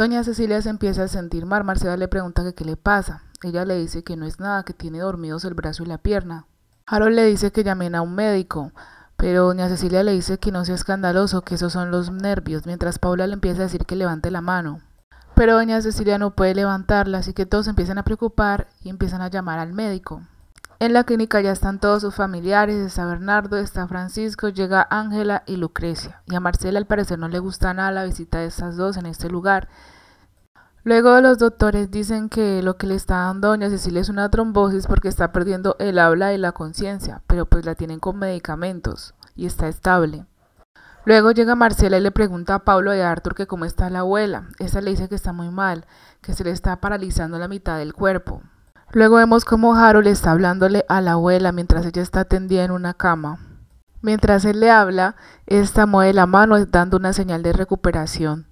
Doña Cecilia se empieza a sentir mal. Marcela le pregunta que qué le pasa. Ella le dice que no es nada, que tiene dormidos el brazo y la pierna. Harold le dice que llamen a un médico, pero doña Cecilia le dice que no sea escandaloso, que esos son los nervios, mientras Paula le empieza a decir que levante la mano. Pero doña Cecilia no puede levantarla, así que todos empiezan a preocupar y empiezan a llamar al médico. En la clínica ya están todos sus familiares, está Bernardo, está Francisco, llega Ángela y Lucrecia. Y a Marcela al parecer no le gusta nada la visita de estas dos en este lugar. Luego los doctores dicen que lo que le está dando a doña Cecilia es una trombosis porque está perdiendo el habla y la conciencia, pero pues la tienen con medicamentos y está estable. Luego llega Marcela y le pregunta a Pablo y a Arthur que cómo está la abuela. Esa le dice que está muy mal, que se le está paralizando la mitad del cuerpo. Luego vemos cómo Harold está hablándole a la abuela mientras ella está tendida en una cama. Mientras él le habla, esta mueve la mano dando una señal de recuperación.